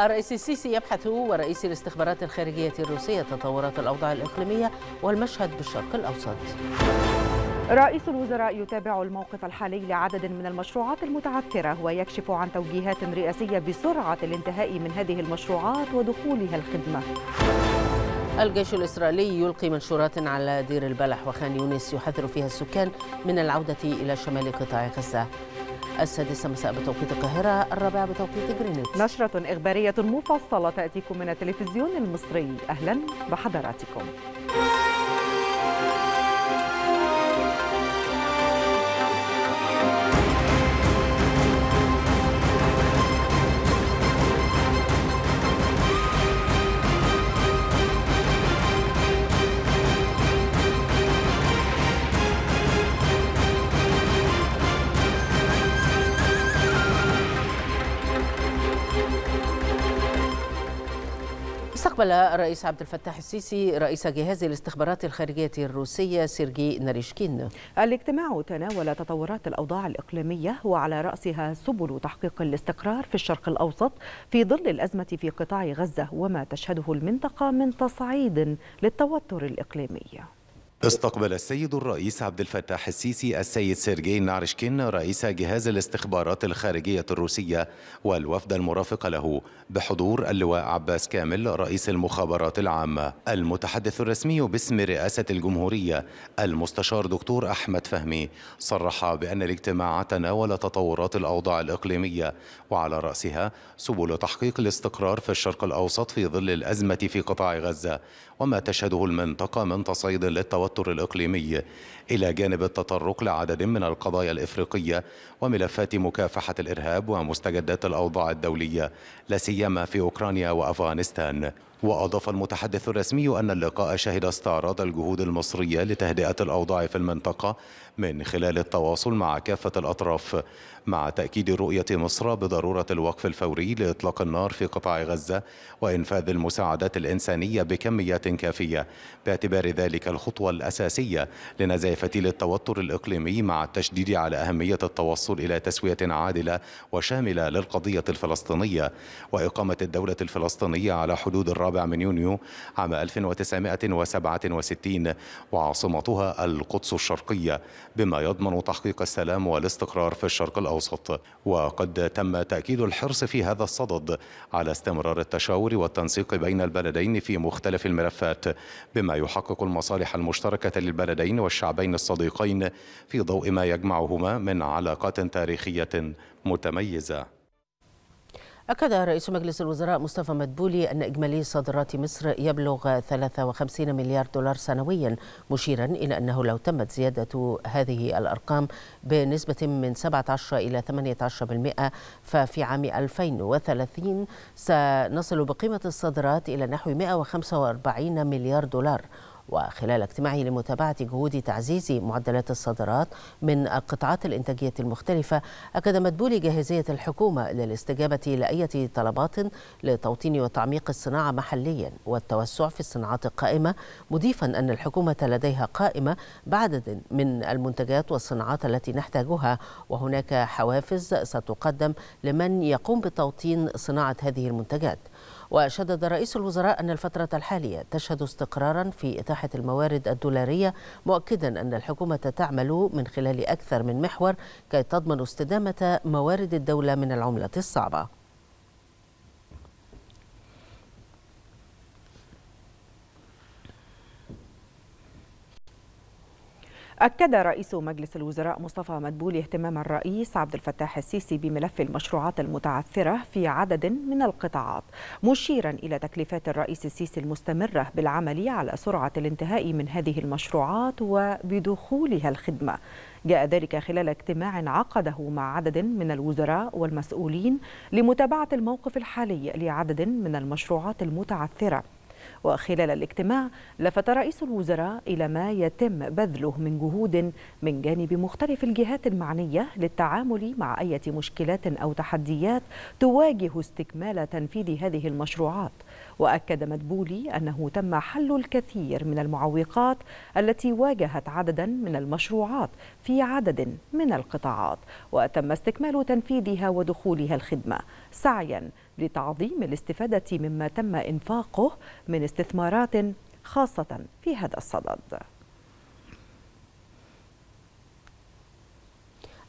الرئيس السيسي يبحث ورئيس الاستخبارات الخارجية الروسية تطورات الأوضاع الإقليمية والمشهد بالشرق الأوسط رئيس الوزراء يتابع الموقف الحالي لعدد من المشروعات المتعثرة ويكشف عن توجيهات رئاسية بسرعة الانتهاء من هذه المشروعات ودخولها الخدمة الجيش الإسرائيلي يلقي منشورات على دير البلح وخان يونس يحذر فيها السكان من العودة إلى شمال قطاع غزة السادسة مساء بتوقيت القاهرة الرابعة بتوقيت غرينتش نشرة إخبارية مفصلة تأتيكم من التلفزيون المصري أهلا بحضراتكم استقبل الرئيس عبد الفتاح السيسي رئيس جهاز الاستخبارات الخارجية الروسية سيرجي ناريشكين الاجتماع تناول تطورات الأوضاع الإقليمية وعلى رأسها سبل تحقيق الاستقرار في الشرق الأوسط في ظل الأزمة في قطاع غزة وما تشهده المنطقة من تصعيد للتوتر الإقليمي استقبل السيد الرئيس عبد الفتاح السيسي السيد سيرجي نارشكين رئيس جهاز الاستخبارات الخارجية الروسية والوفد المرافق له بحضور اللواء عباس كامل رئيس المخابرات العامة المتحدث الرسمي باسم رئاسة الجمهورية المستشار دكتور أحمد فهمي صرح بأن الاجتماع تناول تطورات الأوضاع الإقليمية وعلى رأسها سبل تحقيق الاستقرار في الشرق الأوسط في ظل الأزمة في قطاع غزة وما تشهده المنطقة من تصعيد للتوتر الإقليمي إلى جانب التطرق لعدد من القضايا الإفريقية وملفات مكافحة الإرهاب ومستجدات الأوضاع الدولية لا سيما في أوكرانيا وأفغانستان وأضاف المتحدث الرسمي أن اللقاء شهد استعراض الجهود المصرية لتهدئة الأوضاع في المنطقة من خلال التواصل مع كافة الأطراف مع تأكيد رؤية مصر بضرورة الوقف الفوري لإطلاق النار في قطاع غزة وإنفاذ المساعدات الإنسانية بكميات كافية باعتبار ذلك الخطوة الأساسية لنزع فتيل التوتر الإقليمي مع التشديد على أهمية التوصل إلى تسوية عادلة وشاملة للقضية الفلسطينية وإقامة الدولة الفلسطينية على حدود الرابع من يونيو عام 1967 وعاصمتها القدس الشرقية بما يضمن تحقيق السلام والاستقرار في الشرق الأوسط وقد تم تأكيد الحرص في هذا الصدد على استمرار التشاور والتنسيق بين البلدين في مختلف الملفات بما يحقق المصالح المشتركة للبلدين والشعبين الصديقين في ضوء ما يجمعهما من علاقات تاريخية متميزة أكد رئيس مجلس الوزراء مصطفى مدبولي أن إجمالي صادرات مصر يبلغ 53 مليار دولار سنويا مشيرا إلى أنه لو تمت زيادة هذه الأرقام بنسبة من 17 إلى 18% ففي عام 2030 سنصل بقيمة الصادرات إلى نحو 145 مليار دولار وخلال اجتماعه لمتابعة جهود تعزيز معدلات الصادرات من القطاعات الإنتاجية المختلفة أكد مدبولي جاهزية الحكومة للاستجابة لأية طلبات لتوطين وتعميق الصناعة محليا والتوسع في الصناعات القائمة مضيفا أن الحكومة لديها قائمة بعدد من المنتجات والصناعات التي نحتاجها وهناك حوافز ستقدم لمن يقوم بتوطين صناعة هذه المنتجات وشدد رئيس الوزراء أن الفترة الحالية تشهد استقرارا في إتاحة الموارد الدولارية مؤكدا أن الحكومة تعمل من خلال أكثر من محور كي تضمن استدامة موارد الدولة من العملة الصعبة أكد رئيس مجلس الوزراء مصطفى مدبولي اهتمام الرئيس عبد الفتاح السيسي بملف المشروعات المتعثرة في عدد من القطاعات مشيرا إلى تكليفات الرئيس السيسي المستمرة بالعمل على سرعة الانتهاء من هذه المشروعات وبدخولها الخدمة جاء ذلك خلال اجتماع عقده مع عدد من الوزراء والمسؤولين لمتابعة الموقف الحالي لعدد من المشروعات المتعثرة وخلال الاجتماع لفت رئيس الوزراء إلى ما يتم بذله من جهود من جانب مختلف الجهات المعنية للتعامل مع أي مشكلات أو تحديات تواجه استكمال تنفيذ هذه المشروعات وأكد مدبولي أنه تم حل الكثير من المعوقات التي واجهت عددا من المشروعات في عدد من القطاعات وتم استكمال تنفيذها ودخولها الخدمة سعيا لتعظيم الاستفادة مما تم إنفاقه من استثمارات خاصة في هذا الصدد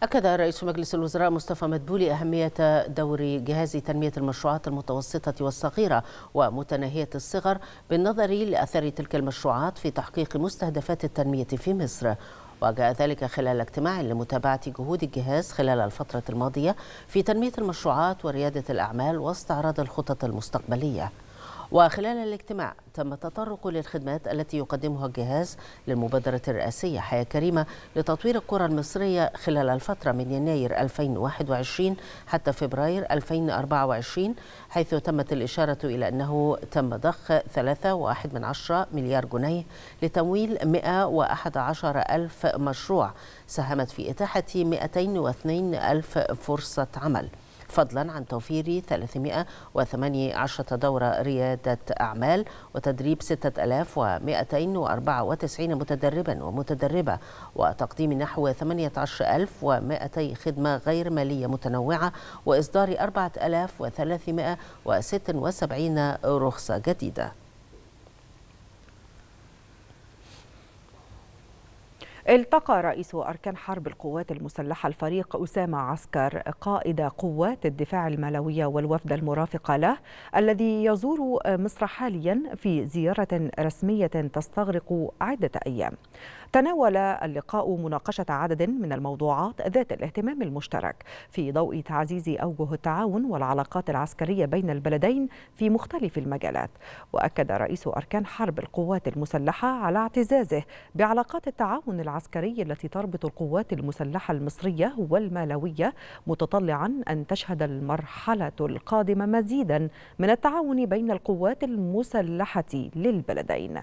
أكد رئيس مجلس الوزراء مصطفى مدبولي أهمية دور جهاز تنمية المشروعات المتوسطة والصغيرة ومتناهية الصغر بالنظر لأثر تلك المشروعات في تحقيق مستهدفات التنمية في مصر وجاء ذلك خلال اجتماع لمتابعة جهود الجهاز خلال الفترة الماضية في تنمية المشروعات وريادة الأعمال واستعراض الخطط المستقبلية وخلال الاجتماع تم التطرق للخدمات التي يقدمها الجهاز للمبادرة الرئاسية حياة كريمة لتطوير الكرة المصرية خلال الفترة من يناير 2021 حتى فبراير 2024 حيث تمت الإشارة إلى أنه تم ضخ 3.1 مليار جنيه لتمويل 111 ألف مشروع ساهمت في إتاحة 202 ألف فرصة عمل فضلا عن توفير 318 دورة ريادة أعمال وتدريب 6294 متدربا ومتدربة وتقديم نحو 18200 خدمة غير مالية متنوعة وإصدار 4376 رخصة جديدة التقى رئيس أركان حرب القوات المسلحة الفريق أسامة عسكر قائد قوات الدفاع الملوية والوفد المرافق له الذي يزور مصر حاليا في زيارة رسمية تستغرق عدة أيام تناول اللقاء مناقشة عدد من الموضوعات ذات الاهتمام المشترك في ضوء تعزيز أوجه التعاون والعلاقات العسكرية بين البلدين في مختلف المجالات وأكد رئيس أركان حرب القوات المسلحة على اعتزازه بعلاقات التعاون العسكري التي تربط القوات المسلحة المصرية والمالوية متطلعا أن تشهد المرحلة القادمة مزيدا من التعاون بين القوات المسلحة للبلدين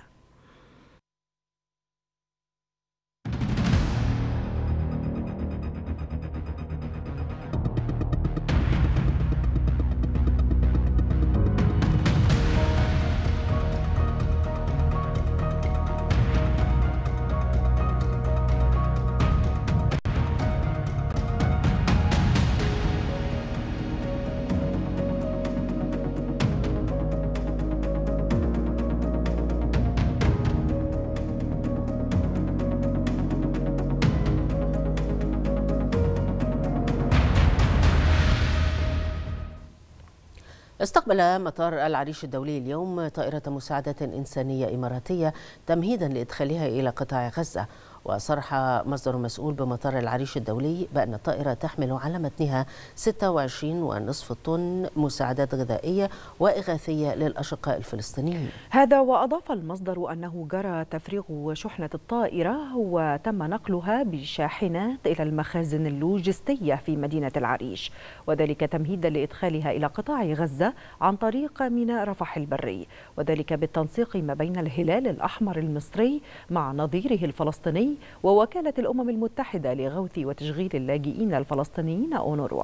استقبل مطار العريش الدولي اليوم طائرة مساعدة إنسانية إماراتية تمهيدا لإدخالها إلى قطاع غزة وصرح مصدر مسؤول بمطار العريش الدولي بأن الطائرة تحمل على متنها 26.5 طن مساعدات غذائية وإغاثية للأشقاء الفلسطينيين هذا وأضاف المصدر أنه جرى تفريغ شحنة الطائرة وتم نقلها بشاحنات إلى المخازن اللوجستية في مدينة العريش وذلك تمهيدا لإدخالها إلى قطاع غزة عن طريق ميناء رفح البري وذلك بالتنسيق ما بين الهلال الأحمر المصري مع نظيره الفلسطيني ووكالة الأمم المتحدة لغوث وتشغيل اللاجئين الفلسطينيين أونروا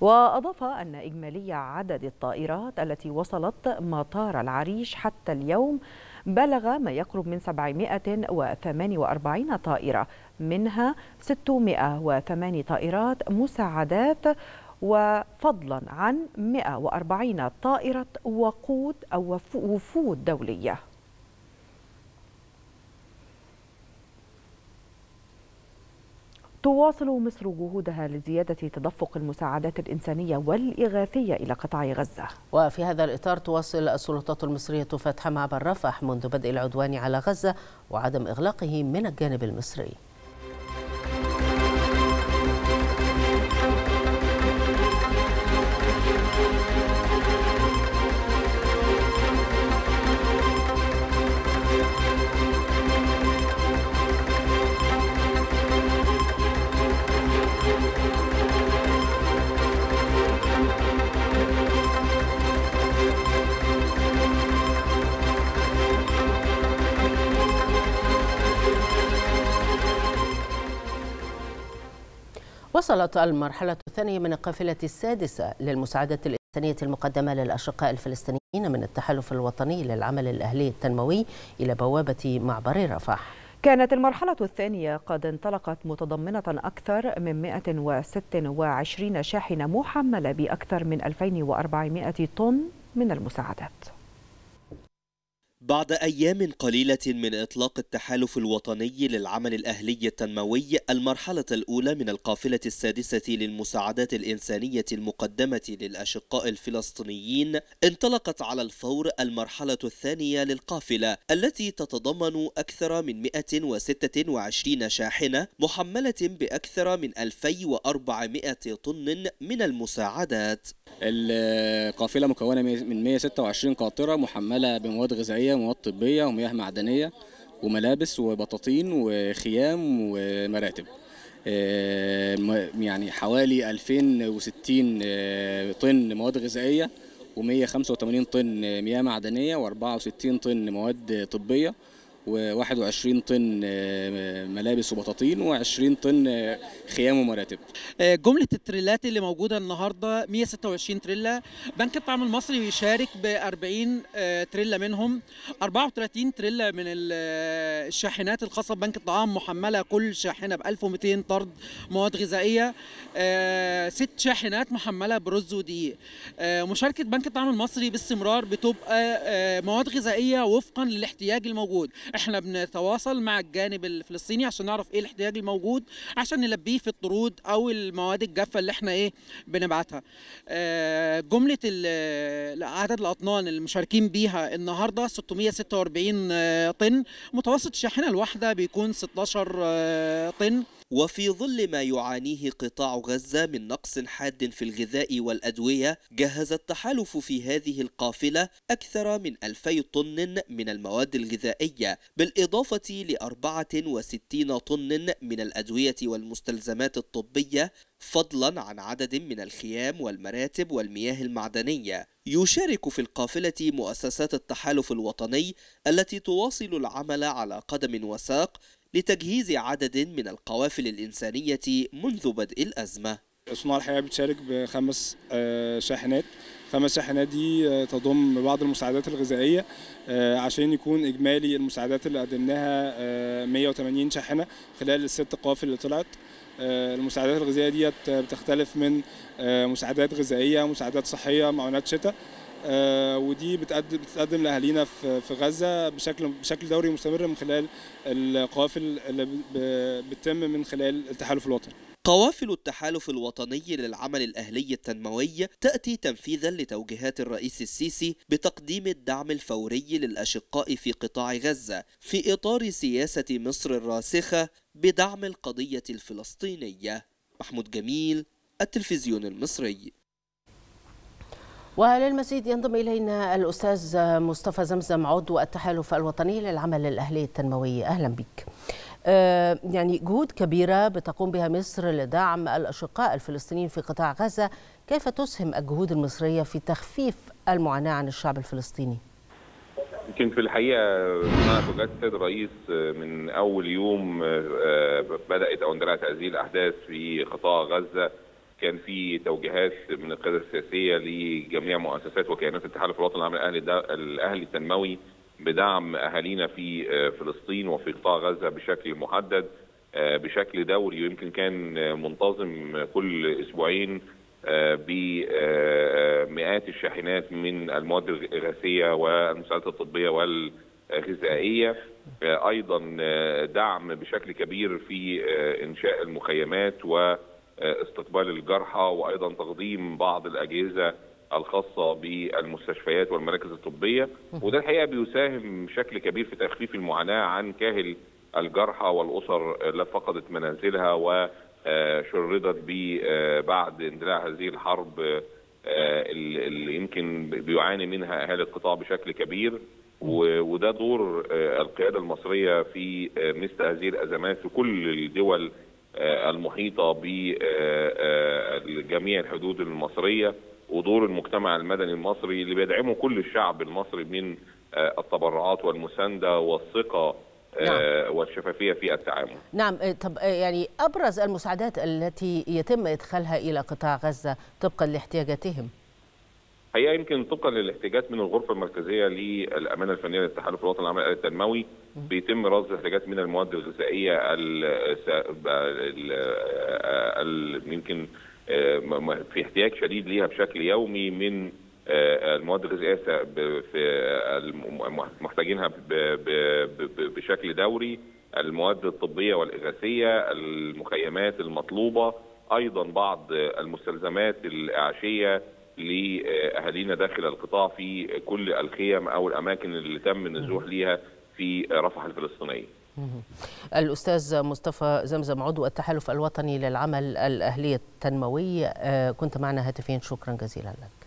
وأضاف أن إجمالي عدد الطائرات التي وصلت مطار العريش حتى اليوم بلغ ما يقرب من 748 طائرة منها 608 طائرات مساعدات وفضلا عن 140 طائرة وقود أو وفود دولية تواصل مصر جهودها لزيادة تدفق المساعدات الإنسانية والإغاثية إلى قطاع غزة وفي هذا الإطار تواصل السلطات المصرية فتح معبر رفح منذ بدء العدوان على غزة وعدم إغلاقه من الجانب المصري وصلت المرحلة الثانية من القافلة السادسة للمساعدات الإنسانية المقدمة للأشقاء الفلسطينيين من التحالف الوطني للعمل الأهلي التنموي إلى بوابة معبر رفح كانت المرحلة الثانية قد انطلقت متضمنة أكثر من 126 شاحنة محملة بأكثر من 2400 طن من المساعدات بعد أيام قليلة من إطلاق التحالف الوطني للعمل الأهلي التنموي المرحلة الأولى من القافلة السادسة للمساعدات الإنسانية المقدمة للأشقاء الفلسطينيين انطلقت على الفور المرحلة الثانية للقافلة التي تتضمن أكثر من 126 شاحنة محملة بأكثر من 2400 طن من المساعدات القافله مكونه من 126 قاطره محمله بمواد غذائيه ومواد طبيه ومياه معدنيه وملابس وبطاطين وخيام ومراتب آه، يعني حوالي 2060 آه، طن مواد غذائية و185 طن مياه معدنية و64 طن مواد طبية و21 طن آه، ملابس وبطاطين و20 طن آه، خيام ومراتب آه، جمله التريلات اللي موجوده النهارده 126 تريلا بنك الطعام المصري بيشارك ب 40 تريلا منهم 34 تريلا من الشاحنات الخاصه ببنك الطعام محمله كل شاحنه ب 1200 طرد مواد غذائيه ست شاحنات محمله برز ودقيق مشاركه بنك الطعام المصري باستمرار بتبقى مواد غذائيه وفقا للاحتياج الموجود احنا بنتواصل مع الجانب الفلسطيني عشان نعرف ايه الاحتياج الموجود عشان نلبيه في الطرود او المواد الجافه اللي احنا ايه بنبعتها آه، جمله عدد الاطنان اللي مشاركين بيها النهارده 646 آه، طن متوسط الشاحنه الواحده بيكون 16 آه، طن وفي ظل ما يعانيه قطاع غزة من نقص حاد في الغذاء والأدوية جهز التحالف في هذه القافلة أكثر من 2000 طن من المواد الغذائية بالإضافة ل 64 طن من الأدوية والمستلزمات الطبية فضلا عن عدد من الخيام والمراتب والمياه المعدنية يشارك في القافلة مؤسسات التحالف الوطني التي تواصل العمل على قدم وساق لتجهيز عدد من القوافل الإنسانية منذ بدء الأزمة صناع الحياة بتشارك بخمس آه، شاحنات خمس شاحنات دي آه، تضم بعض المساعدات الغذائيه آه، عشان يكون اجمالي المساعدات اللي قدمناها 180 شاحنه خلال الست قوافل اللي طلعت المساعدات الغذائيه ديت بتختلف من مساعدات غذائيه مساعدات صحيه معونات شتاء آه، ودي بتقدم بتتقدم لاهالينا في غزه بشكل بشكل دوري مستمر من خلال القوافل اللي بتتم من خلال التحالف الوطني قوافل التحالف الوطني للعمل الأهلي التنموي تأتي تنفيذا لتوجيهات الرئيس السيسي بتقديم الدعم الفوري للأشقاء في قطاع غزة في إطار سياسة مصر الراسخة بدعم القضية الفلسطينية محمود جميل التلفزيون المصري وللمزيد ينضم إلينا الأستاذ مصطفى زمزم عضو التحالف الوطني للعمل الأهلي التنموي أهلا بك آه، يعني جهود كبيرة بتقوم بها مصر لدعم الأشقاء الفلسطينيين في قطاع غزة كيف تسهم الجهود المصرية في تخفيف المعاناة عن الشعب الفلسطيني؟ يمكن في الحقيقه انا توجهت السيد الرئيس آه، من اول يوم آه، بدات او اندلعت هذه الاحداث في قطاع غزه كان في توجيهات من القياده السياسيه لجميع مؤسسات وكيانات التحالف الوطني العام الاهلي الاهلي التنموي بدعم اهالينا في آه، فلسطين وفي قطاع غزه بشكل محدد آه، بشكل دوري ويمكن كان منتظم كل اسبوعين آه، بمئات الشاحنات من المواد الاغاثيه والمساعدات الطبيه والغذائيه ايضا دعم بشكل كبير في انشاء المخيمات و آه، استقبال الجرحى وايضا تقديم بعض الاجهزه الخاصه بالمستشفيات والمراكز الطبيه وده الحقيقه بيساهم بشكل كبير في تخفيف المعاناه عن كاهل الجرحى والاسر اللي فقدت منازلها وشردت بعد اندلاع هذه الحرب آه، اللي يمكن بيعاني منها اهالي القطاع بشكل كبير وده دور آه، القياده المصريه في مثل هذه الازمات في كل الدول آه، المحيطة بجميع الحدود المصرية ودور المجتمع المدني المصري اللي بيدعمه كل الشعب المصري من آه، التبرعات والمساندة والثقة آه، نعم. والشفافية في التعامل نعم طب يعني أبرز المساعدات التي يتم إدخالها إلى قطاع غزة طبقا لاحتياجاتهم الحقيقه يمكن طبقا للاحتياجات من الغرفه المركزيه للامانه الفنيه للتحالف الوطني للعمل التنموي بيتم رصد احتياجات من المواد الغذائيه ال يمكن آه، في احتياج شديد ليها بشكل يومي من آه، المواد الغذائيه في محتاجينها بشكل دوري المواد الطبيه والاغاثيه المخيمات المطلوبه ايضا بعض المستلزمات الاعشيه لاهالينا داخل القطاع في كل الخيم او الاماكن اللي تم النزوح ليها في رفح الفلسطينيه. الأستاذ مصطفى زمزم عضو التحالف الوطني للعمل الأهلي التنموي آه، كنت معنا هاتفيا شكرا جزيلا لك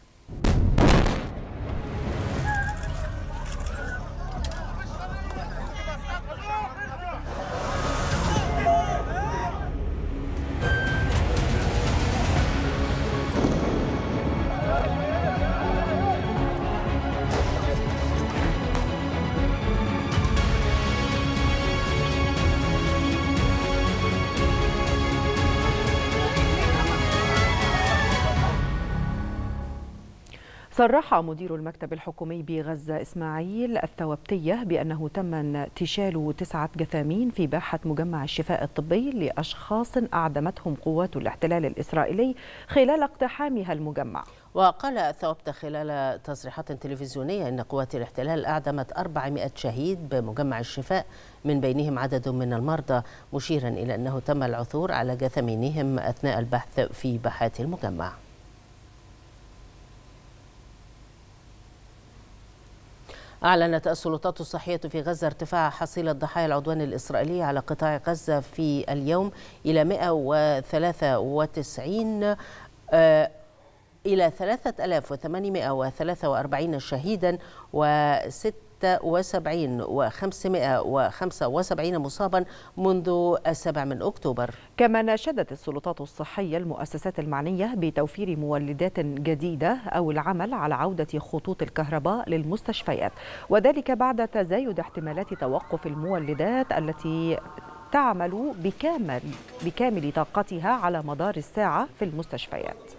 صرح مدير المكتب الحكومي بغزة إسماعيل الثوابتية بأنه تم انتشال تسعة جثامين في باحة مجمع الشفاء الطبي لأشخاص أعدمتهم قوات الاحتلال الإسرائيلي خلال اقتحامها المجمع وقال ثوبت خلال تصريحات تلفزيونية أن قوات الاحتلال أعدمت 400 شهيد بمجمع الشفاء من بينهم عدد من المرضى مشيرا إلى أنه تم العثور على جثمينهم أثناء البحث في باحات المجمع أعلنت السلطات الصحية في غزة ارتفاع حصيلة ضحايا العدوان الإسرائيلي على قطاع غزة في اليوم إلى 193 آه، إلى 3843 شهيدا و6 76 و575 مصابا منذ السابع من أكتوبر كما ناشدت السلطات الصحية المؤسسات المعنية بتوفير مولدات جديدة أو العمل على عودة خطوط الكهرباء للمستشفيات وذلك بعد تزايد احتمالات توقف المولدات التي تعمل بكامل بكامل طاقتها على مدار الساعة في المستشفيات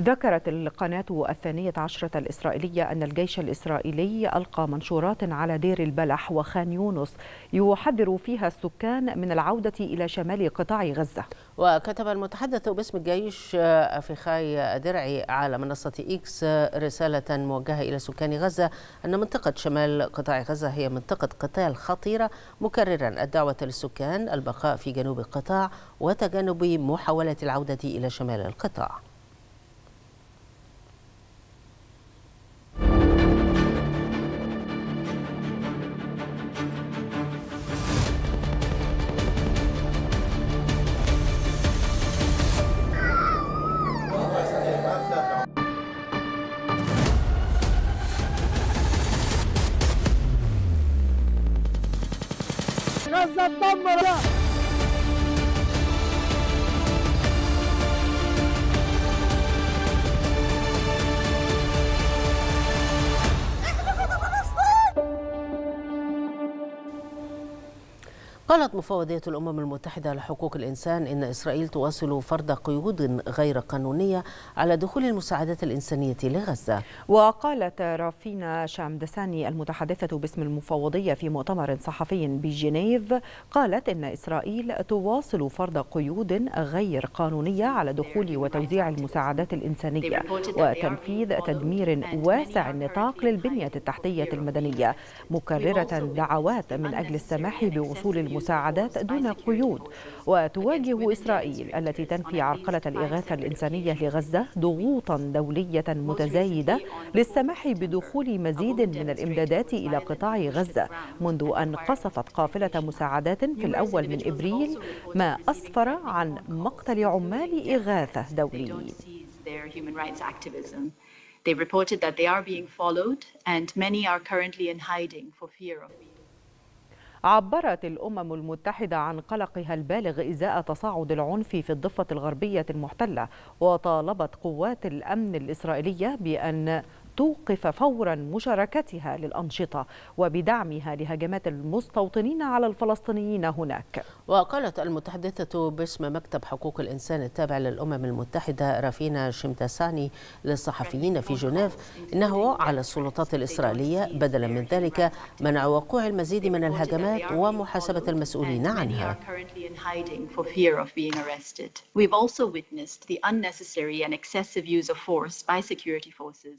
ذكرت القناة الثانية عشرة الإسرائيلية أن الجيش الإسرائيلي ألقى منشورات على دير البلح وخان يونس يحذر فيها السكان من العودة إلى شمال قطاع غزة وكتب المتحدث باسم الجيش أفيخاي درعي على منصة إكس رسالة موجهة إلى سكان غزة أن منطقة شمال قطاع غزة هي منطقة قتال خطيرة مكررا الدعوة للسكان البقاء في جنوب القطاع وتجنب محاولة العودة إلى شمال القطاع esa tómbola. قالت مفوضية الأمم المتحدة لحقوق الإنسان إن إسرائيل تواصل فرض قيود غير قانونية على دخول المساعدات الإنسانية لغزة وقالت رافينا شامدساني المتحدثة باسم المفوضية في مؤتمر صحفي بجنيف قالت إن إسرائيل تواصل فرض قيود غير قانونية على دخول وتوزيع المساعدات الإنسانية وتنفيذ تدمير واسع النطاق للبنية التحتية المدنية مكررة دعوات من أجل السماح بوصول المساعدات المساعدات دون قيود وتواجه إسرائيل التي تنفي عرقلة الإغاثة الإنسانية لغزة ضغوطا دولية متزايدة للسماح بدخول مزيد من الإمدادات إلى قطاع غزة منذ أن قصفت قافلة مساعدات في الأول من إبريل ما أسفر عن مقتل عمال إغاثة دوليين They reported that they are being followed and many are currently in hiding for fear of being عبرت الأمم المتحدة عن قلقها البالغ إزاء تصاعد العنف في الضفة الغربية المحتلة وطالبت قوات الأمن الإسرائيلية بأن توقف فورا مشاركتها للأنشطة وبدعمها لهجمات المستوطنين على الفلسطينيين هناك وقالت المتحدثة باسم مكتب حقوق الإنسان التابع للأمم المتحدة رافينا شمتساني للصحفيين في جنيف إنه على السلطات الإسرائيلية بدلا من ذلك منع وقوع المزيد من الهجمات ومحاسبة المسؤولين عنها We've also witnessed the unnecessary and excessive use of force by security forces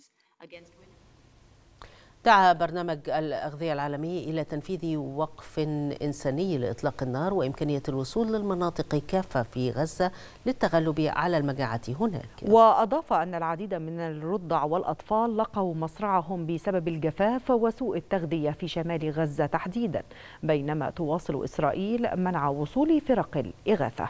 دعا برنامج الأغذية العالمي إلى تنفيذ وقف إنساني لإطلاق النار وإمكانية الوصول للمناطق كافة في غزة للتغلب على المجاعة هناك وأضاف أن العديد من الرضع والأطفال لقوا مصرعهم بسبب الجفاف وسوء التغذية في شمال غزة تحديدا بينما تواصل إسرائيل منع وصول فرق الإغاثة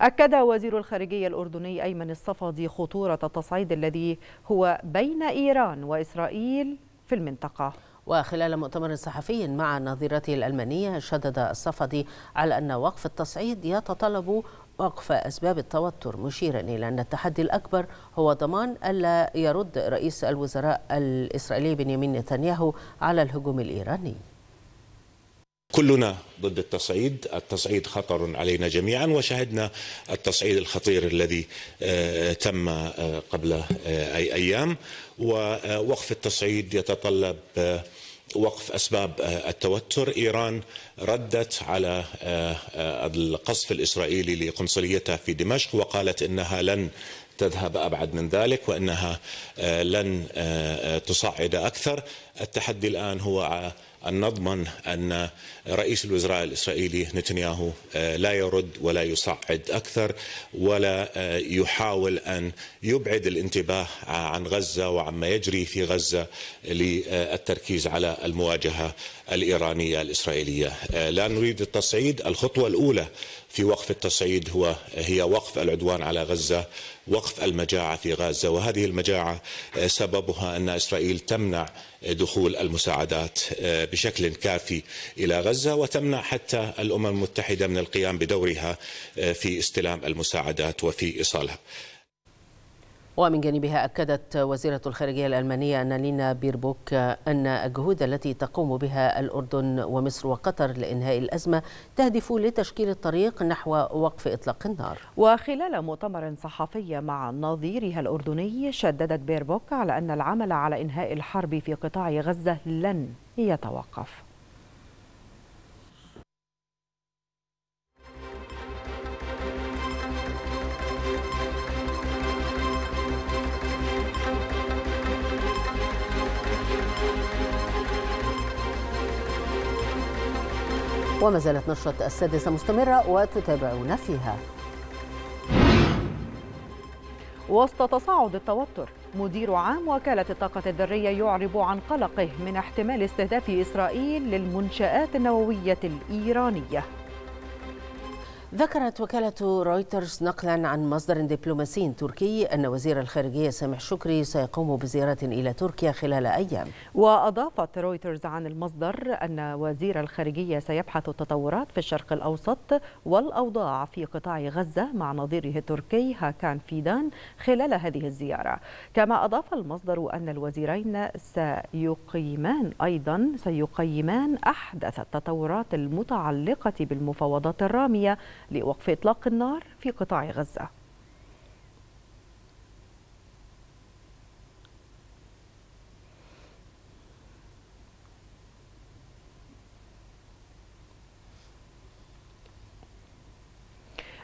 أكد وزير الخارجية الأردني أيمن الصفدي خطورة التصعيد الذي هو بين إيران وإسرائيل في المنطقة وخلال مؤتمر صحفي مع نظيرته الألمانية شدد الصفدي على أن وقف التصعيد يتطلب وقف أسباب التوتر مشيرا إلى أن التحدي الأكبر هو ضمان ألا يرد رئيس الوزراء الإسرائيلي بنيامين نتنياهو على الهجوم الإيراني كلنا ضد التصعيد التصعيد خطر علينا جميعا وشهدنا التصعيد الخطير الذي آه، تم آه، قبل آه، أي أيام ووقف التصعيد يتطلب وقف اسباب التوتر، ايران ردت على القصف الاسرائيلي لقنصليتها في دمشق وقالت انها لن تذهب ابعد من ذلك وانها لن تصعد اكثر، التحدي الان هو أن نضمن أن رئيس الوزراء الإسرائيلي نتنياهو آه، لا يرد ولا يصعد أكثر ولا آه، يحاول أن يبعد الانتباه عن غزة وعما يجري في غزة للتركيز على المواجهة الإيرانية الإسرائيلية آه، لا نريد التصعيد الخطوة الأولى في وقف التصعيد هو هي وقف العدوان على غزة وقف المجاعة في غزة وهذه المجاعة آه، سببها أن إسرائيل تمنع آه، دخول المساعدات آه، بشكل كافي إلى غزة وتمنع حتى الأمم المتحدة من القيام بدورها في استلام المساعدات وفي إيصالها ومن جانبها أكدت وزيرة الخارجية الألمانية نالينا بيربوك أن الجهود التي تقوم بها الأردن ومصر وقطر لإنهاء الأزمة تهدف لتشكيل الطريق نحو وقف إطلاق النار وخلال مؤتمر صحفي مع نظيرها الأردني شددت بيربوك على أن العمل على إنهاء الحرب في قطاع غزة لن يتوقف وما زالت نشرة السادسة مستمرة وتتابعون فيها وسط تصاعد التوتر مدير عام وكالة الطاقة الذرية يعرب عن قلقه من احتمال استهداف إسرائيل للمنشآت النووية الإيرانية ذكرت وكالة رويترز نقلا عن مصدر دبلوماسي تركي أن وزير الخارجية سامح شكري سيقوم بزيارة إلى تركيا خلال أيام وأضافت رويترز عن المصدر أن وزير الخارجية سيبحث التطورات في الشرق الأوسط والأوضاع في قطاع غزة مع نظيره التركي هاكان فيدان خلال هذه الزيارة كما أضاف المصدر أن الوزيرين سيقيمان أيضا سيقيمان أحدث التطورات المتعلقة بالمفاوضات الرامية لوقف إطلاق النار في قطاع غزة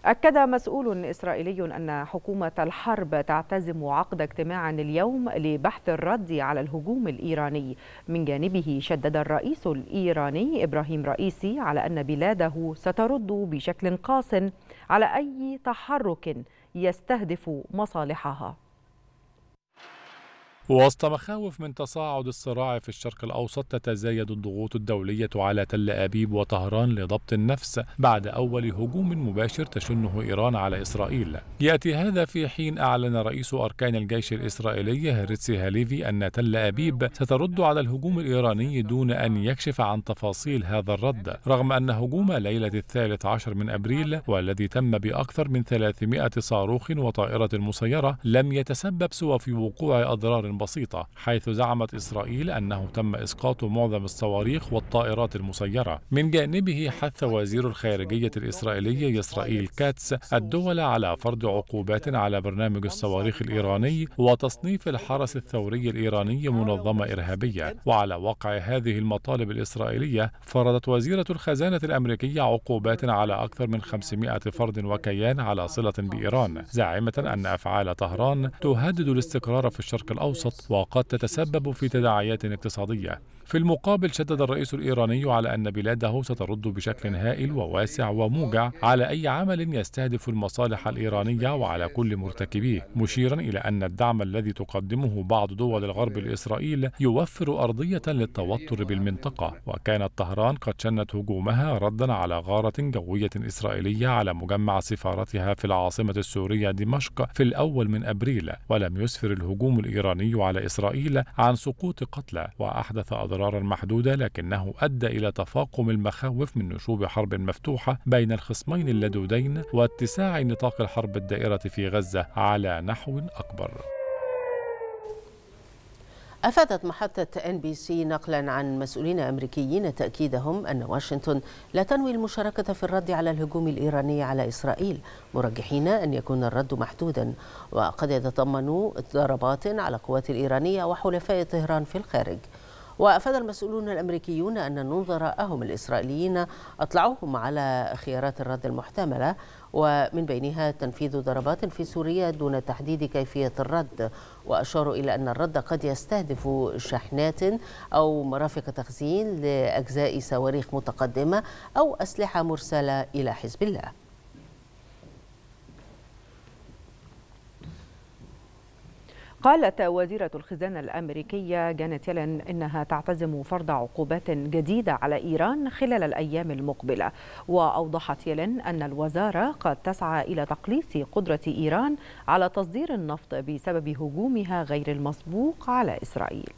أكد مسؤول إسرائيلي أن حكومة الحرب تعتزم عقد اجتماع اليوم لبحث الرد على الهجوم الإيراني من جانبه شدد الرئيس الإيراني إبراهيم رئيسي على أن بلاده سترد بشكل قاس على أي تحرك يستهدف مصالحها وسط مخاوف من تصاعد الصراع في الشرق الأوسط تتزايد الضغوط الدولية على تل أبيب وطهران لضبط النفس بعد أول هجوم مباشر تشنه إيران على إسرائيل يأتي هذا في حين أعلن رئيس أركان الجيش الإسرائيلي هرتسي هاليفي أن تل أبيب سترد على الهجوم الإيراني دون أن يكشف عن تفاصيل هذا الرد رغم أن هجوم ليلة الثالث عشر من أبريل والذي تم بأكثر من 300 صاروخ وطائرة مسيرة لم يتسبب سوى في وقوع أضرار بسيطة حيث زعمت إسرائيل أنه تم إسقاط معظم الصواريخ والطائرات المسيرة من جانبه حث وزير الخارجية الإسرائيلي يسرائيل كاتس الدول على فرض عقوبات على برنامج الصواريخ الإيراني وتصنيف الحرس الثوري الإيراني منظمة إرهابية وعلى وقع هذه المطالب الإسرائيلية فرضت وزيرة الخزانة الأمريكية عقوبات على أكثر من 500 فرد وكيان على صلة بإيران زاعمة أن أفعال طهران تهدد الاستقرار في الشرق الأوسط الأوسط وقد تتسبب في تداعيات اقتصادية في المقابل شدد الرئيس الإيراني على أن بلاده سترد بشكل هائل وواسع وموجع على أي عمل يستهدف المصالح الإيرانية وعلى كل مرتكبيه مشيرا إلى أن الدعم الذي تقدمه بعض دول الغرب لإسرائيل يوفر أرضية للتوتر بالمنطقة وكانت طهران قد شنت هجومها ردا على غارة جوية إسرائيلية على مجمع سفارتها في العاصمة السورية دمشق في الأول من أبريل ولم يسفر الهجوم الإيراني على إسرائيل عن سقوط قتلى وأحدث أضرار أضرارا محدودة لكنه أدى إلى تفاقم المخاوف من نشوب حرب مفتوحة بين الخصمين اللدودين واتساع نطاق الحرب الدائرة في غزة على نحو أكبر أفادت محطة إن بي سي نقلا عن مسؤولين أمريكيين تأكيدهم أن واشنطن لا تنوي المشاركة في الرد على الهجوم الإيراني على إسرائيل مرجحين أن يكون الرد محدودا وقد يتضمن ضربات على القوات الإيرانية وحلفاء طهران في الخارج وأفاد المسؤولون الأمريكيون أن نظراءهم الإسرائيليين أطلعوهم على خيارات الرد المحتملة ومن بينها تنفيذ ضربات في سوريا دون تحديد كيفية الرد وأشاروا إلى أن الرد قد يستهدف شحنات أو مرافق تخزين لأجزاء صواريخ متقدمة أو أسلحة مرسلة إلى حزب الله قالت وزيرة الخزانة الأمريكية جانيت يلن إنها تعتزم فرض عقوبات جديدة على إيران خلال الأيام المقبلة وأوضحت يلن أن الوزارة قد تسعى إلى تقليص قدرة إيران على تصدير النفط بسبب هجومها غير المسبوق على إسرائيل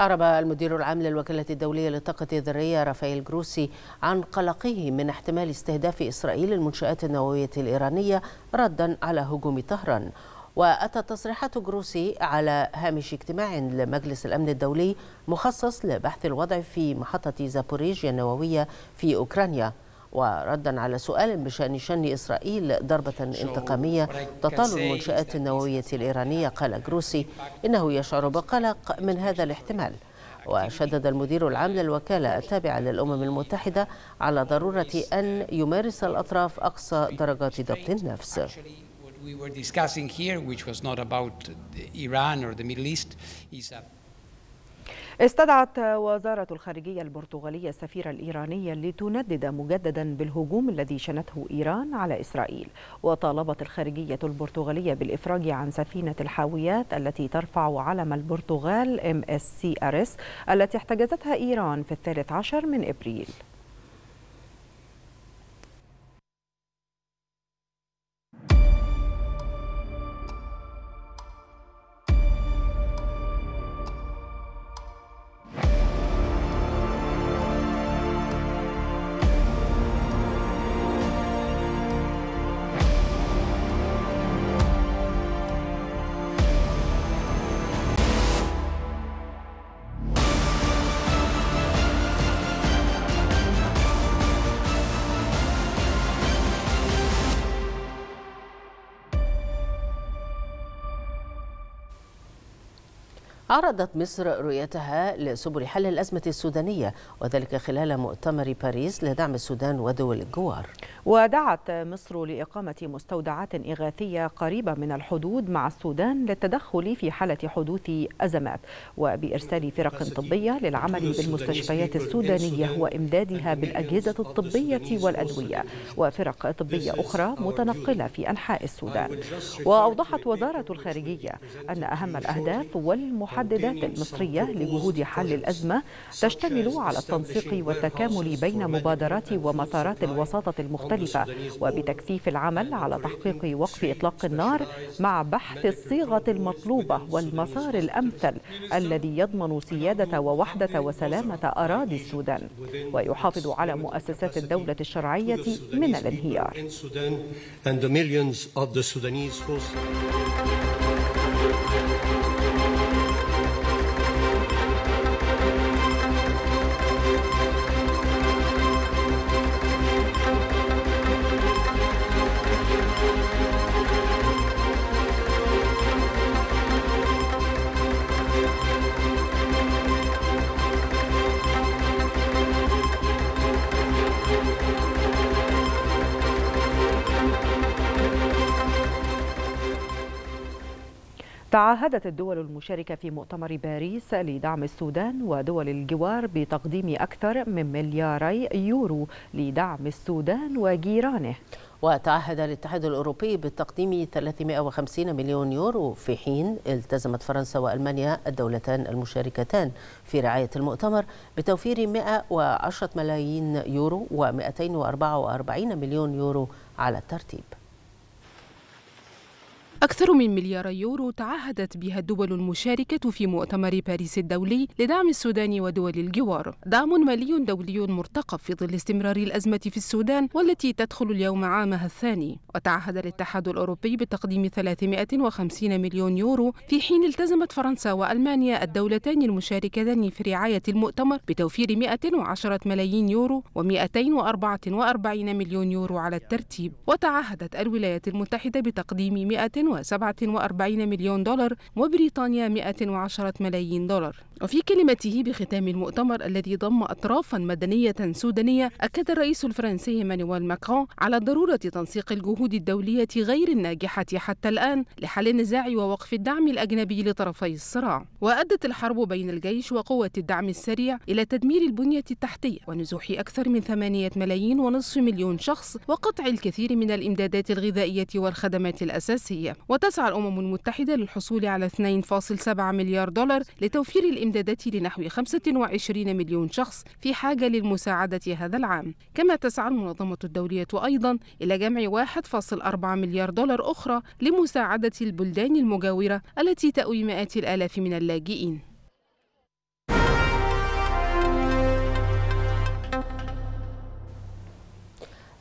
أعرب المدير العام للوكالة الدولية للطاقة الذرية رافائيل جروسي عن قلقه من احتمال استهداف إسرائيل المنشآت النووية الإيرانية ردا على هجوم طهران وأتت تصريحات جروسي على هامش اجتماع لمجلس الأمن الدولي مخصص لبحث الوضع في محطة زابوريجيا النووية في أوكرانيا وردا على سؤال بشأن شن إسرائيل ضربة انتقامية تطال المنشآت النووية الإيرانية قال جروسي إنه يشعر بقلق من هذا الاحتمال وشدد المدير العام للوكالة التابعة للأمم المتحدة على ضرورة أن يمارس الأطراف أقصى درجات ضبط النفس we were discussing here, which was not about Iran or the Middle East, is a استدعت وزارة الخارجية البرتغالية السفيرة الإيرانية لتندد مجددا بالهجوم الذي شنته إيران على إسرائيل وطالبت الخارجية البرتغالية بالإفراج عن سفينة الحاويات التي ترفع علم البرتغال MSCRS التي احتجزتها إيران في الثالث عشر من إبريل عرضت مصر رؤيتها لسبل حل الأزمة السودانية وذلك خلال مؤتمر باريس لدعم السودان ودول الجوار ودعت مصر لإقامة مستودعات إغاثية قريبة من الحدود مع السودان للتدخل في حالة حدوث أزمات وبإرسال فرق طبية للعمل بالمستشفيات السودانية وإمدادها بالأجهزة الطبية والأدوية وفرق طبية أخرى متنقلة في أنحاء السودان وأوضحت وزارة الخارجية أن أهم الأهداف والمحاولات المحددات المصرية لجهود حل الأزمة تشتمل على التنسيق والتكامل بين مبادرات ومسارات الوساطة المختلفة وبتكثيف العمل على تحقيق وقف إطلاق النار مع بحث الصيغة المطلوبة والمسار الأمثل الذي يضمن سيادة ووحدة وسلامة أراضي السودان ويحافظ على مؤسسات الدولة الشرعية من الانهيار. and the millions of the Sudanese تعهدت الدول المشاركة في مؤتمر باريس لدعم السودان ودول الجوار بتقديم أكثر من ملياري يورو لدعم السودان وجيرانه وتعهد الاتحاد الأوروبي بتقديم 350 مليون يورو في حين التزمت فرنسا وألمانيا الدولتان المشاركتان في رعاية المؤتمر بتوفير 110 ملايين يورو و244 مليون يورو على الترتيب أكثر من مليار يورو تعهدت بها الدول المشاركة في مؤتمر باريس الدولي لدعم السودان ودول الجوار دعم مالي دولي مرتقب في ظل استمرار الأزمة في السودان والتي تدخل اليوم عامها الثاني وتعهد الاتحاد الأوروبي بتقديم 350 مليون يورو في حين التزمت فرنسا وألمانيا الدولتان المشاركتان في رعاية المؤتمر بتوفير 110 ملايين يورو و244 مليون يورو على الترتيب وتعهدت الولايات المتحدة بتقديم 100 147 مليون دولار وبريطانيا 110 ملايين دولار وفي كلمته بختام المؤتمر الذي ضم أطرافا مدنية سودانية أكد الرئيس الفرنسي مانويل ماكرون على ضرورة تنسيق الجهود الدولية غير الناجحة حتى الآن لحل النزاع ووقف الدعم الأجنبي لطرفي الصراع وأدت الحرب بين الجيش وقوة الدعم السريع إلى تدمير البنية التحتية ونزوح أكثر من 8 ملايين ونصف مليون شخص وقطع الكثير من الإمدادات الغذائية والخدمات الأساسية وتسعى الأمم المتحدة للحصول على 2.7 مليار دولار لتوفير الإمدادات الإمدادات لنحو 25 مليون شخص في حاجة للمساعدة هذا العام كما تسعى المنظمة الدولية أيضا إلى جمع 1.4 مليار دولار أخرى لمساعدة البلدان المجاورة التي تأوي مئات الآلاف من اللاجئين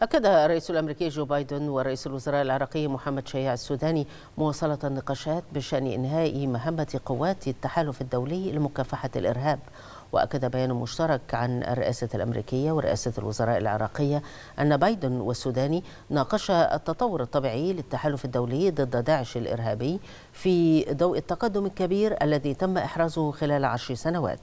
أكد الرئيس الأمريكي جو بايدن ورئيس الوزراء العراقي محمد شيع السوداني مواصلة النقاشات بشأن إنهاء مهمة قوات التحالف الدولي لمكافحة الإرهاب وأكد بيان مشترك عن الرئاسة الأمريكية ورئاسة الوزراء العراقية أن بايدن والسوداني ناقشا التطور الطبيعي للتحالف الدولي ضد داعش الإرهابي في ضوء التقدم الكبير الذي تم إحرازه خلال عشر سنوات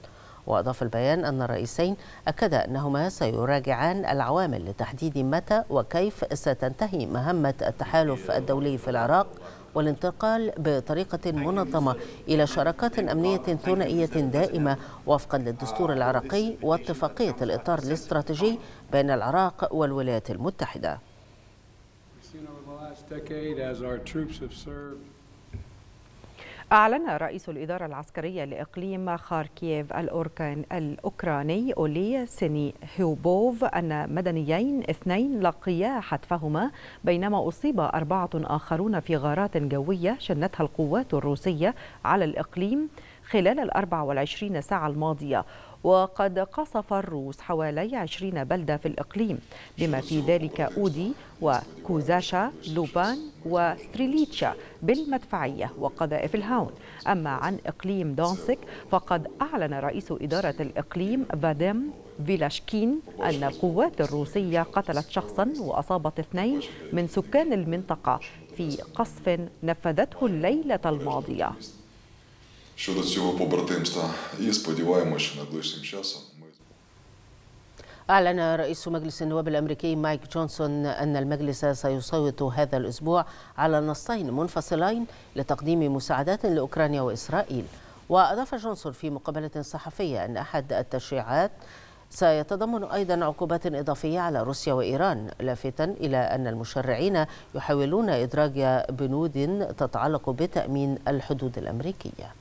وأضاف البيان أن الرئيسين أكدا أنهما سيراجعان العوامل لتحديد متى وكيف ستنتهي مهمة التحالف الدولي في العراق والانتقال بطريقة منظمة إلى شراكات أمنية ثنائية دائمة وفقا للدستور العراقي واتفاقية الإطار الاستراتيجي بين العراق والولايات المتحدة. أعلن رئيس الإدارة العسكرية لإقليم خاركييف الأوركان الأوكراني أولي سيني هيوبوف أن مدنيين اثنين لقيا حتفهما بينما أصيب أربعة آخرون في غارات جوية شنتها القوات الروسية على الإقليم خلال الأربع والعشرين ساعة الماضية وقد قصف الروس حوالي 20 بلدة في الإقليم بما في ذلك أودي وكوزاشا لوبان وستريليتشا بالمدفعية وقذائف الهاون أما عن إقليم دونسك فقد أعلن رئيس إدارة الإقليم فاديم فيلاشكين أن القوات الروسية قتلت شخصا وأصابت اثنين من سكان المنطقة في قصف نفذته الليلة الماضية щодо цього побратимства. І сподіваємося, що найближчим часом. أعلن رئيس مجلس النواب الأمريكي مايك جونسون أن المجلس سيصوت هذا الأسبوع على نصين منفصلين لتقديم مساعدات لأوكرانيا وإسرائيل وأضاف جونسون في مقابلة صحفية أن أحد التشريعات سيتضمن أيضا عقوبات إضافية على روسيا وإيران لافتا إلى أن المشرعين يحاولون إدراج بنود تتعلق بتأمين الحدود الأمريكية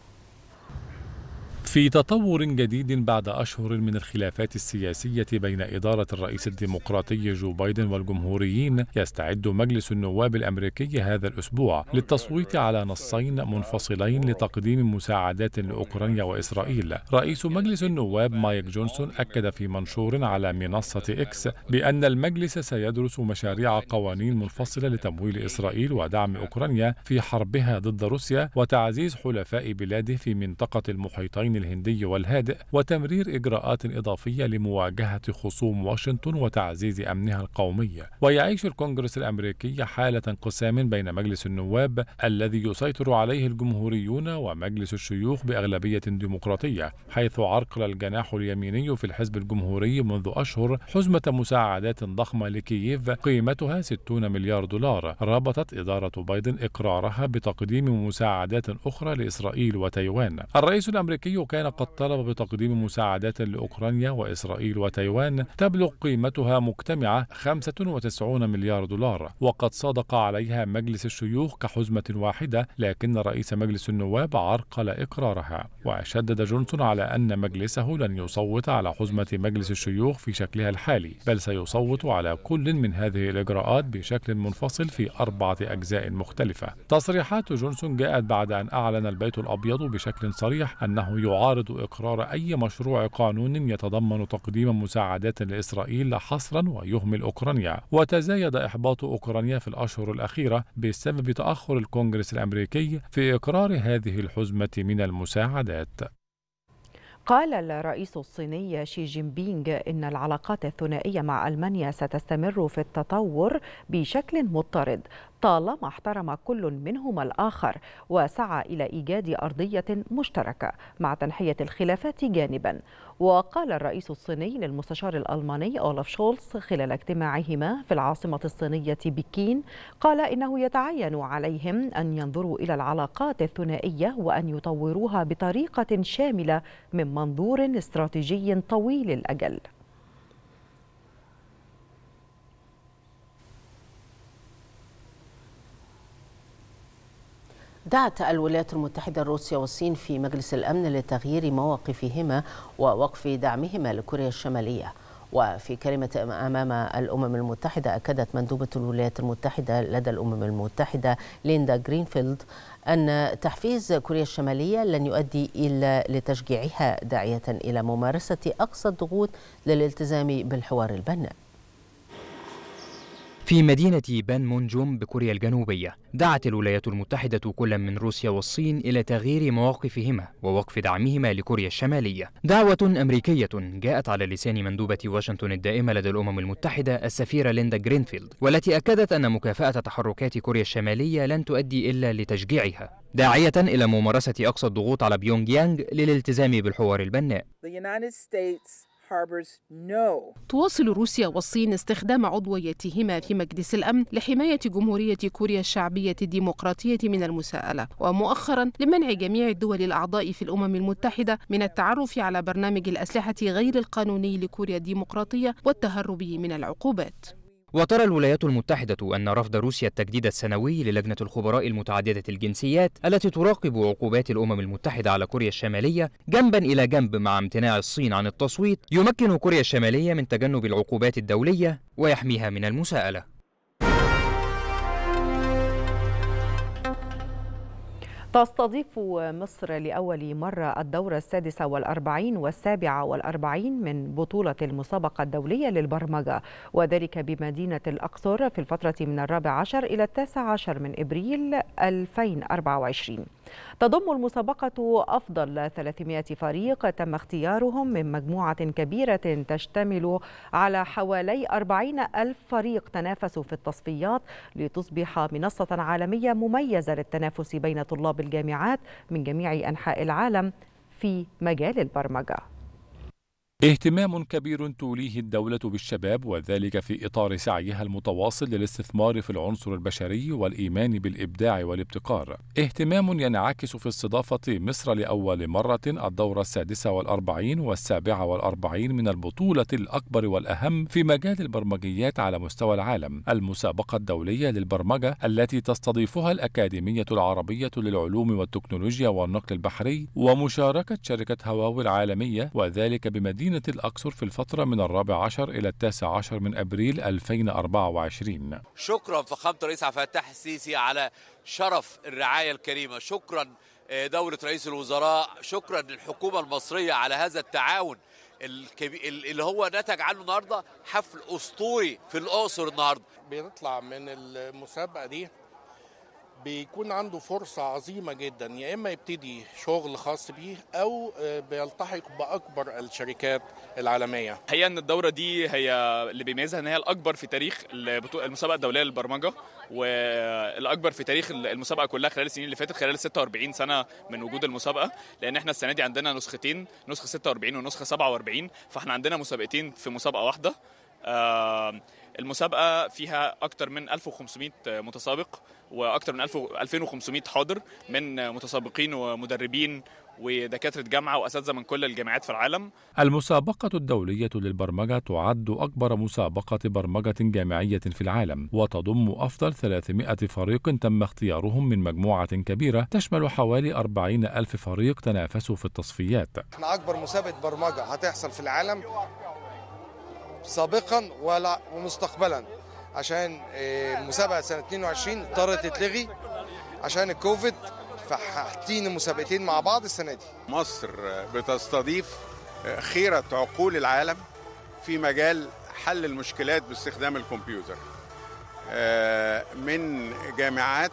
في تطور جديد بعد أشهر من الخلافات السياسية بين إدارة الرئيس الديمقراطي جو بايدن والجمهوريين يستعد مجلس النواب الأمريكي هذا الأسبوع للتصويت على نصين منفصلين لتقديم مساعدات لأوكرانيا وإسرائيل رئيس مجلس النواب مايك جونسون أكد في منشور على منصة إكس بأن المجلس سيدرس مشاريع قوانين منفصلة لتمويل إسرائيل ودعم أوكرانيا في حربها ضد روسيا وتعزيز حلفاء بلاده في منطقة المحيطين الهندي والهادئ وتمرير إجراءات إضافية لمواجهة خصوم واشنطن وتعزيز أمنها القومي ويعيش الكونغرس الأمريكي حالة انقسام بين مجلس النواب الذي يسيطر عليه الجمهوريون ومجلس الشيوخ بأغلبية ديمقراطية حيث عرقل الجناح اليميني في الحزب الجمهوري منذ أشهر حزمة مساعدات ضخمة لكييف قيمتها 60 مليار دولار ربطت إدارة بايدن إقرارها بتقديم مساعدات أخرى لإسرائيل وتايوان الرئيس الأمريكي كان قد طلب بتقديم مساعدات لأوكرانيا وإسرائيل وتايوان تبلغ قيمتها مجتمعة 95 مليار دولار وقد صادق عليها مجلس الشيوخ كحزمة واحدة لكن رئيس مجلس النواب عرقل إقرارها وشدد جونسون على أن مجلسه لن يصوت على حزمة مجلس الشيوخ في شكلها الحالي بل سيصوت على كل من هذه الإجراءات بشكل منفصل في أربعة أجزاء مختلفة تصريحات جونسون جاءت بعد أن أعلن البيت الأبيض بشكل صريح أنه يعرض تعارض إقرار أي مشروع قانون يتضمن تقديم مساعدات لإسرائيل حصرا ويهمل أوكرانيا وتزايد إحباط أوكرانيا في الأشهر الأخيرة بسبب تأخر الكونغرس الأمريكي في إقرار هذه الحزمة من المساعدات قال الرئيس الصيني شي جين بينغ إن العلاقات الثنائية مع ألمانيا ستستمر في التطور بشكل مضطرد طالما احترم كل منهما الآخر وسعى إلى إيجاد أرضية مشتركة مع تنحية الخلافات جانبا وقال الرئيس الصيني للمستشار الألماني أولف شولز خلال اجتماعهما في العاصمة الصينية بكين قال إنه يتعين عليهم أن ينظروا إلى العلاقات الثنائية وأن يطوروها بطريقة شاملة من منظور استراتيجي طويل الأجل دعت الولايات المتحدة الروسية والصين في مجلس الأمن لتغيير مواقفهما ووقف دعمهما لكوريا الشمالية وفي كلمة أمام الأمم المتحدة أكدت مندوبة الولايات المتحدة لدى الأمم المتحدة ليندا جرينفيلد أن تحفيز كوريا الشمالية لن يؤدي إلا لتشجيعها داعية إلى ممارسة أقصى الضغوط للالتزام بالحوار البناء في مدينة بان مونجوم بكوريا الجنوبية دعت الولايات المتحدة كل من روسيا والصين إلى تغيير مواقفهما ووقف دعمهما لكوريا الشمالية دعوة أمريكية جاءت على لسان مندوبة واشنطن الدائمة لدى الأمم المتحدة السفيرة ليندا جرينفيلد والتي أكدت أن مكافأة تحركات كوريا الشمالية لن تؤدي إلا لتشجيعها داعية إلى ممارسة أقصى الضغوط على بيونغ يانغ للالتزام بالحوار البناء تواصل روسيا والصين استخدام عضويتهما في مجلس الأمن لحماية جمهورية كوريا الشعبية الديمقراطية من المساءلة ومؤخرا لمنع جميع الدول الأعضاء في الأمم المتحدة من التعرف على برنامج الأسلحة غير القانوني لكوريا الديمقراطية والتهرب من العقوبات وترى الولايات المتحدة أن رفض روسيا التجديد السنوي للجنة الخبراء المتعددة الجنسيات التي تراقب عقوبات الأمم المتحدة على كوريا الشمالية جنبا إلى جنب مع امتناع الصين عن التصويت يمكن كوريا الشمالية من تجنب العقوبات الدولية ويحميها من المساءلة تستضيف مصر لأول مرة الدورة السادسة والأربعين والسابعة والأربعين من بطولة المسابقة الدولية للبرمجة وذلك بمدينة الأقصر في الفترة من الرابع عشر إلى التاسع عشر من إبريل 2024 تضم المسابقة أفضل 300 فريق تم اختيارهم من مجموعة كبيرة تشتمل على حوالي 40 ألف فريق تنافسوا في التصفيات لتصبح منصة عالمية مميزة للتنافس بين طلاب الجامعات من جميع أنحاء العالم في مجال البرمجة اهتمام كبير توليه الدولة بالشباب وذلك في إطار سعيها المتواصل للاستثمار في العنصر البشري والإيمان بالإبداع والابتكار. اهتمام ينعكس في استضافة مصر لأول مرة الدورة السادسة والأربعين والسابعة والأربعين من البطولة الأكبر والأهم في مجال البرمجيات على مستوى العالم، المسابقة الدولية للبرمجة التي تستضيفها الأكاديمية العربية للعلوم والتكنولوجيا والنقل البحري ومشاركة شركة هواوي العالمية وذلك بمدينة مدينة الأقصر في الفترة من الرابع عشر إلى التاسع عشر من أبريل 2024 شكرا فخامة الرئيس عبد الفتاح السيسي على شرف الرعاية الكريمة شكرا آه، دولة رئيس الوزراء شكرا للحكومة المصرية على هذا التعاون اللي هو نتج عنه النهارده حفل اسطوري في الاقصر النهارده بنطلع من المسابقه دي بيكون عنده فرصة عظيمة جدا يا إما يبتدي شغل خاص بيه أو آه، بيلتحق بأكبر الشركات العالمية هي أن الدورة دي هي اللي بيميزها أن هي الأكبر في تاريخ المسابقة الدولية للبرمجة والأكبر في تاريخ المسابقة كلها خلال السنين اللي فاتت خلال 46 سنة من وجود المسابقة لأن احنا السنة دي عندنا نسختين نسخة 46 ونسخة 47 فاحنا عندنا مسابقتين في مسابقة واحدة آه المسابقه فيها اكثر من 1500 متسابق واكثر من 2500 حاضر من متسابقين ومدربين ودكاتره جامعه واساتذه من كل الجامعات في العالم. المسابقه الدوليه للبرمجه تعد اكبر مسابقه برمجه جامعيه في العالم وتضم افضل 300 فريق تم اختيارهم من مجموعه كبيره تشمل حوالي 40 الف فريق تنافسوا في التصفيات. احنا اكبر مسابقه برمجه هتحصل في العالم سابقا ولا ومستقبلا عشان آه، مسابقه سنه 22 اضطرت تتلغي عشان الكوفيد فحاطين المسابقتين مع بعض السنه دي. مصر بتستضيف آه، خيره عقول العالم في مجال حل المشكلات باستخدام الكمبيوتر. آه، من جامعات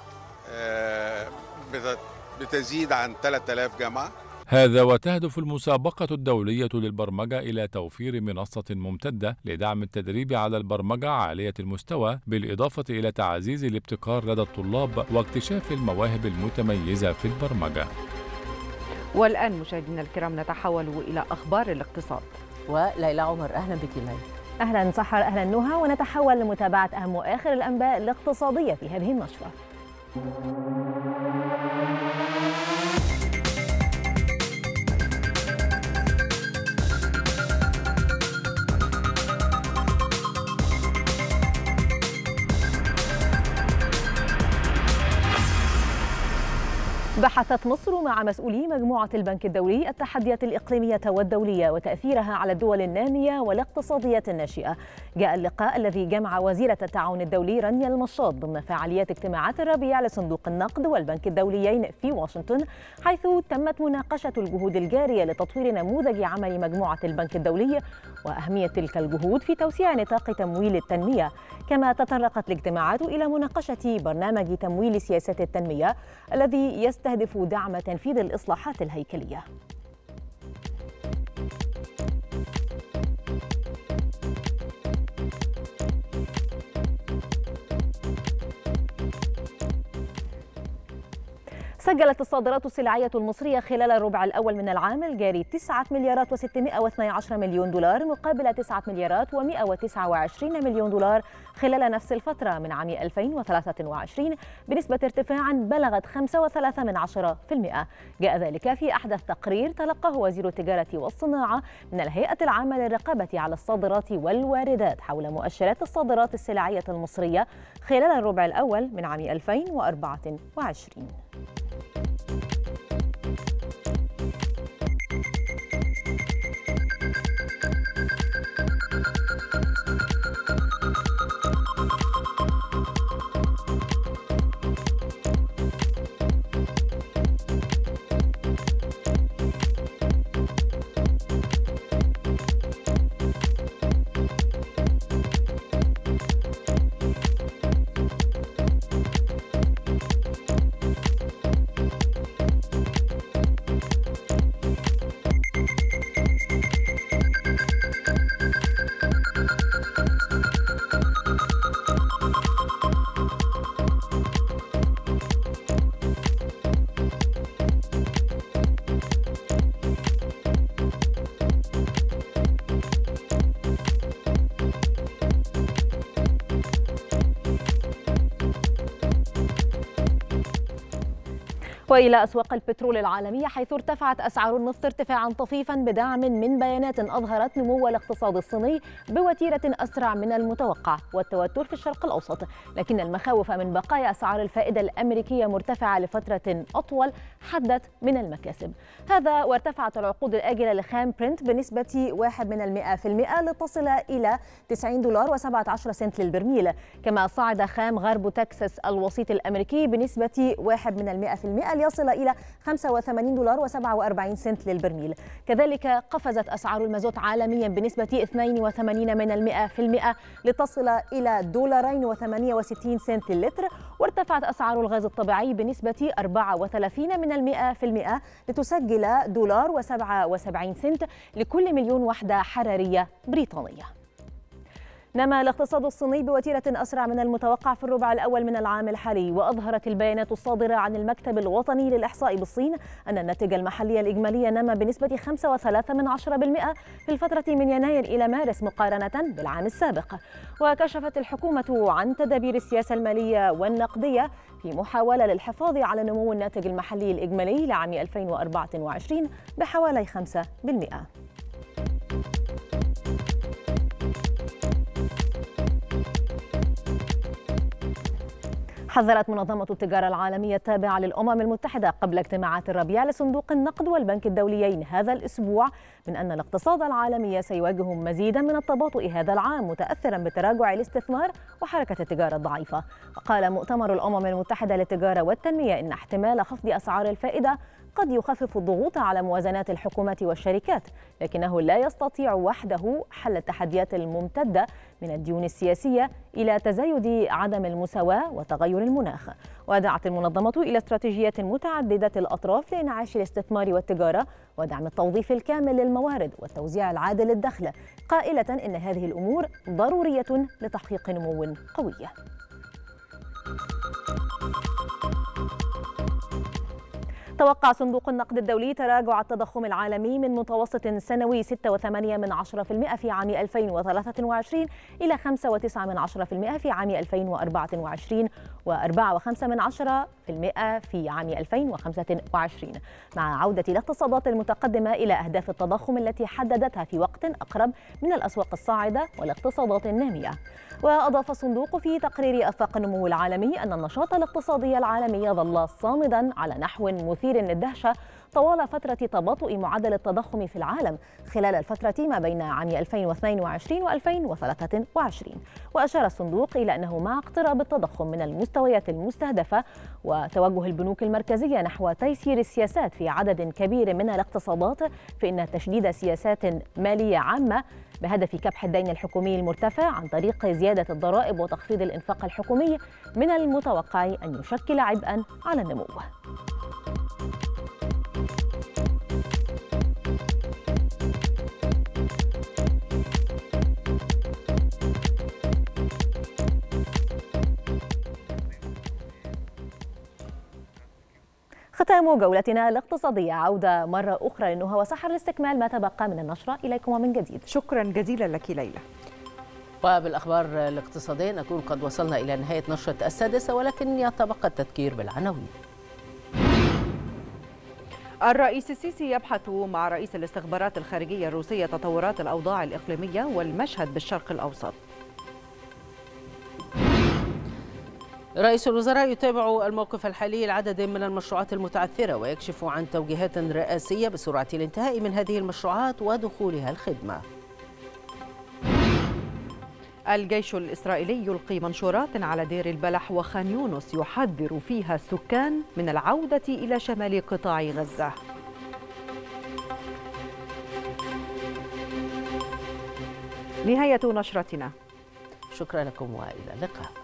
بتزيد عن 3000 جامعه هذا وتهدف المسابقة الدولية للبرمجة إلى توفير منصة ممتدة لدعم التدريب على البرمجة عالية المستوى بالإضافة إلى تعزيز الابتكار لدى الطلاب واكتشاف المواهب المتميزة في البرمجة والآن مشاهدينا الكرام نتحول إلى أخبار الاقتصاد وليلى عمر أهلا بك ليلى أهلا سحر أهلا نهى ونتحول لمتابعة أهم وآخر الأنباء الاقتصادية في هذه النشرة بحثت مصر مع مسؤولي مجموعة البنك الدولي التحديات الإقليمية والدولية وتأثيرها على الدول النامية والاقتصادية الناشئة جاء اللقاء الذي جمع وزيرة التعاون الدولي رانيا المشاط ضمن فعاليات اجتماعات الربيع لصندوق النقد والبنك الدوليين في واشنطن حيث تمت مناقشة الجهود الجارية لتطوير نموذج عمل مجموعة البنك الدولي وأهمية تلك الجهود في توسيع نطاق تمويل التنمية كما تطرقت الاجتماعات إلى مناقشة برنامج تمويل سياسات التنمية الذي يست تستهدف دعم تنفيذ الإصلاحات الهيكلية سجلت الصادرات السلعية المصرية خلال الربع الأول من العام الجاري 9 مليارات و612 مليون دولار مقابل 9 مليارات و129 مليون دولار خلال نفس الفترة من عام 2023 بنسبة ارتفاع بلغت 5.3 من عشرة في المئة جاء ذلك في أحدث تقرير تلقاه وزير التجارة والصناعة من الهيئة العامة للرقابة على الصادرات والواردات حول مؤشرات الصادرات السلعية المصرية خلال الربع الأول من عام 2024 Thank you وإلى أسواق البترول العالمية حيث ارتفعت أسعار النفط ارتفاعا طفيفا بدعم من بيانات أظهرت نمو الاقتصاد الصيني بوتيرة أسرع من المتوقع والتوتر في الشرق الأوسط لكن المخاوف من بقايا أسعار الفائدة الأمريكية مرتفعة لفترة أطول حدت من المكاسب هذا وارتفعت العقود الآجلة لخام برنت بنسبة 1 لتصل إلى 90 دولار و17 سنت للبرميل كما صعد خام غرب تكساس الوسيط الأمريكي بنسبة 1 المئة في المئة ليصل إلى 85 دولار و47 سنت للبرميل كذلك قفزت أسعار المازوت عالميا بنسبة 82 من المئة في المئة لتصل إلى دولارين و68 سنت للتر وارتفعت أسعار الغاز الطبيعي بنسبة 34 من المئة في المئة لتسجل دولار و77 سنت لكل مليون وحدة حرارية بريطانية نما الاقتصاد الصيني بوتيرة أسرع من المتوقع في الربع الأول من العام الحالي وأظهرت البيانات الصادرة عن المكتب الوطني للإحصاء بالصين أن الناتج المحلي الإجمالي نما بنسبة 5.3% من في الفترة من يناير إلى مارس مقارنة بالعام السابق وكشفت الحكومة عن تدابير السياسة المالية والنقدية في محاولة للحفاظ على نمو الناتج المحلي الإجمالي لعام 2024 بحوالي 5%. حذرت منظمة التجارة العالمية التابعة للأمم المتحدة قبل اجتماعات الربيع لصندوق النقد والبنك الدوليين هذا الأسبوع من أن الاقتصاد العالمي سيواجه مزيدا من التباطؤ هذا العام متأثرا بتراجع الاستثمار وحركة التجارة الضعيفة وقال مؤتمر الأمم المتحدة للتجارة والتنمية إن احتمال خفض أسعار الفائدة قد يخفف الضغوط على موازنات الحكومات والشركات لكنه لا يستطيع وحده حل التحديات الممتدة من الديون السياسية إلى تزايد عدم المساواة وتغير المناخ ودعت المنظمة إلى استراتيجية متعددة الأطراف لإنعاش الاستثمار والتجارة ودعم التوظيف الكامل للموارد والتوزيع العادل للدخل قائلة إن هذه الأمور ضرورية لتحقيق نمو قوي توقع صندوق النقد الدولي تراجع التضخم العالمي من متوسط سنوي 6.8% في عام 2023 إلى 5.9% في عام 2024 و4.5 في عام 2025 مع عودة الاقتصادات المتقدمة إلى أهداف التضخم التي حددتها في وقت أقرب من الأسواق الصاعدة والاقتصادات النامية وأضاف الصندوق في تقرير أفاق النمو العالمي أن النشاط الاقتصادي العالمي ظل صامدا على نحو مثير للدهشة طوال فترة تباطؤ معدل التضخم في العالم خلال الفترة ما بين عام 2022 و 2023 وأشار الصندوق إلى أنه مع اقتراب التضخم من المستويات المستهدفة وتوجه البنوك المركزية نحو تيسير السياسات في عدد كبير من الاقتصادات فإن تشديد سياسات مالية عامة بهدف كبح الدين الحكومي المرتفع عن طريق زيادة الضرائب وتخفيض الإنفاق الحكومي من المتوقع أن يشكل عبئا على النمو. ختام جولتنا الاقتصادية عودة مرة أخرى لنهى وسحر لاستكمال ما تبقى من النشرة إليكم ومن جديد شكرا جزيلا لك ليلى وبالأخبار الاقتصادية نكون قد وصلنا إلى نهاية نشرة السادسة ولكن يتبقى التذكير بالعناوين الرئيس السيسي يبحث مع رئيس الاستخبارات الخارجية الروسية تطورات الأوضاع الإقليمية والمشهد بالشرق الأوسط رئيس الوزراء يتابع الموقف الحالي لعدد من المشروعات المتعثرة ويكشف عن توجيهات رئاسية بسرعة الانتهاء من هذه المشروعات ودخولها الخدمة الجيش الإسرائيلي يلقي منشورات على دير البلح وخان يونس يحذر فيها السكان من العودة إلى شمال قطاع غزة نهاية نشرتنا شكرا لكم وإلى اللقاء